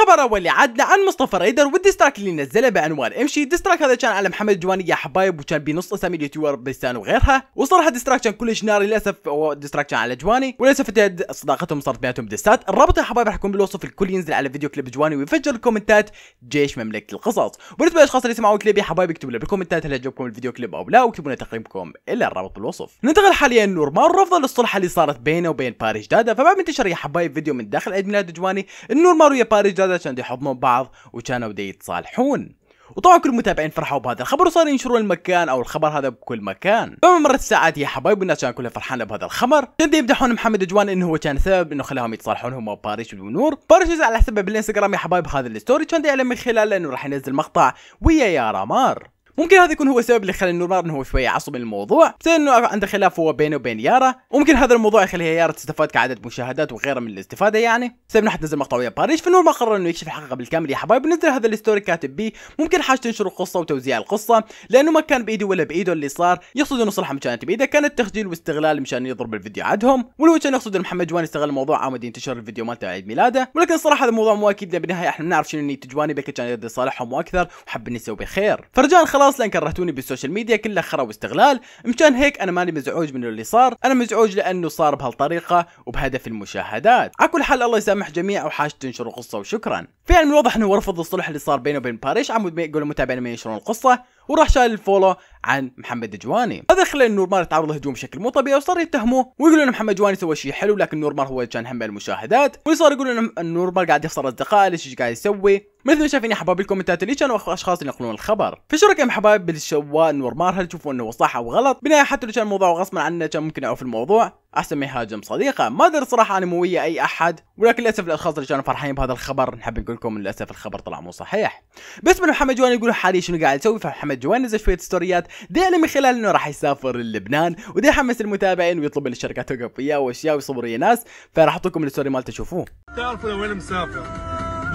الخبر اول عدنا عن مصطفى ريدر والديستراك اللي نزله بعنوان امشي ديستراك هذا كان على محمد جواني يا حبايب وكان بنص اسامي اليوتيوبر بستان وغيرها وصراحه ديستراك كان كلش ناري للاسف ديستراك كان على جواني وللاسف صداقتهم صارت بيناتهم دستات الرابط يا حبايب راح يكون بالوصف الكل ينزل على فيديو كليب جواني ويفجر الكومنتات جيش مملكه القصص وبالنسبه للاشخاص اللي سمعوا الكليب يا حبايب اكتبوا لنا بالكومنتات هل عجبكم الفيديو كليب او لا واكتبوا لنا تقييمكم الى الرابط بالوصف ننتقل حاليا نورمان رفض الصلحه اللي صارت بينه وبين باريس جاده فبعد ما انتشر يا حبايب فيديو من داخل عيد ميلاد جواني النورمان ويا باريس جاده هذا كانوا يحضنون بعض وكانوا دي يتصالحون وطبعا كل المتابعين فرحوا بهذا الخبر وصار ينشرون المكان او الخبر هذا بكل مكان فما مرت ساعات يا حبايب الناس كانوا كلها فرحانه بهذا الخبر كان يمدحون محمد جوان انه هو كان سبب انه خلاهم يتصالحون هم وباريس ونور باريس على حسبه بالانستغرام يا حبايب هذا الستوري كان يعلم من خلاله انه راح ينزل مقطع ويا يا رامار ممكن هذا يكون هو السبب اللي خلى النورمار انه هو شويه يعصب الموضوع بسبب انه عنده خلاف هو بينه وبين يارا وممكن هذا الموضوع يخليها يارا تستفاد كعدد مشاهدات وغيره من الاستفاده يعني بسبب انه نزل مقطع ويا باريش ما قرر انه يكشف الحقيقه بالكامل يا حبايب ونزل هذا الستوري كاتب بيه ممكن حاج تنشر القصه وتوزيع القصه لانه ما كان بايده ولا بايده اللي صار يقصد انه صلحه كانت بايده كانت تخجيل واستغلال مشان يضرب الفيديو عندهم ولو كان يقصد انه محمد جواني استغل الموضوع عمد ينتشر الفيديو مالته عيد ميلاده ولكن صراحه هذا الموضوع مو اكيد بالنهايه احنا بنعرف شنو نيت جواني بك كان يرد صالحهم واكثر وحب انه يسوي خير فرجاء خلاص اصلا كرهتوني بالسوشيال ميديا كلها خرا واستغلال مشان هيك انا ماني مزعوج من اللي صار انا مزعوج لانه صار بهالطريقه وبهدف المشاهدات على كل حال الله يسامح جميع وحاج تنشر القصه وشكرا فعلا من الواضح انه هو رفض الصلح اللي صار بينه وبين باريش عمود يقول المتابعين ما ينشرون القصه وراح شال الفولو عن محمد جواني هذا خلى النورمار يتعرض لهجوم بشكل مو طبيعي وصار يتهموه ويقولوا ان محمد جواني سوى شيء حلو لكن نورمار هو كان همه المشاهدات واللي صار يقولوا ان نورمار قاعد يخسر اصدقائه ليش قاعد يسوي مثل ما شايفين يا حبايب الكومنتات اللي كانوا اشخاص ينقلون الخبر في شركة يا حبايب بالشواء مار مارهل تشوفوا انه صح او غلط بنهاية حتى لو كان الموضوع غصبا عنه كان ممكن يعرف الموضوع احسن ما يهاجم صديقه ما ادري صراحه انا مو ويا اي احد ولكن للاسف الاشخاص اللي كانوا فرحانين بهذا الخبر نحب نقول لكم للاسف الخبر طلع مو صحيح بس من محمد جوان يقول حاليا شنو قاعد يسوي فمحمد جوان نزل شويه ستوريات دائما من خلال انه راح يسافر للبنان ودي يحمس المتابعين ويطلب من الشركات توقف وياه واشياء ويصبر ويا ناس فراح احط لكم الستوري مالته تشوفوه تعرفوا وين مسافر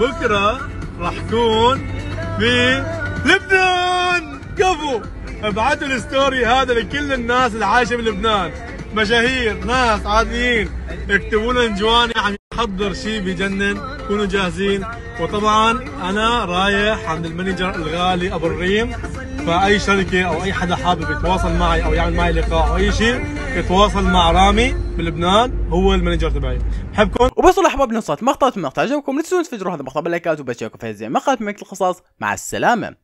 بكره راح كون لبنان كفو ابعتوا الستوري هذا لكل الناس اللي عايشه بلبنان مشاهير ناس عاديين اكتبوا لنا جواني عم يحضر شيء بجنن كونوا جاهزين وطبعا انا رايح عند المانجر الغالي ابو الريم فاي شركه او اي حدا حابب يتواصل معي او يعمل معي لقاء او اي شيء يتواصل مع رامي بلبنان هو المانجر تبعي حبكم وبس والله احباب نصات مقطع المقطع عجبكم لا تنسون تفجروا هذا المقطع باللايكات وبشاركوا في هذه المقاطع من الخصاص مع السلامه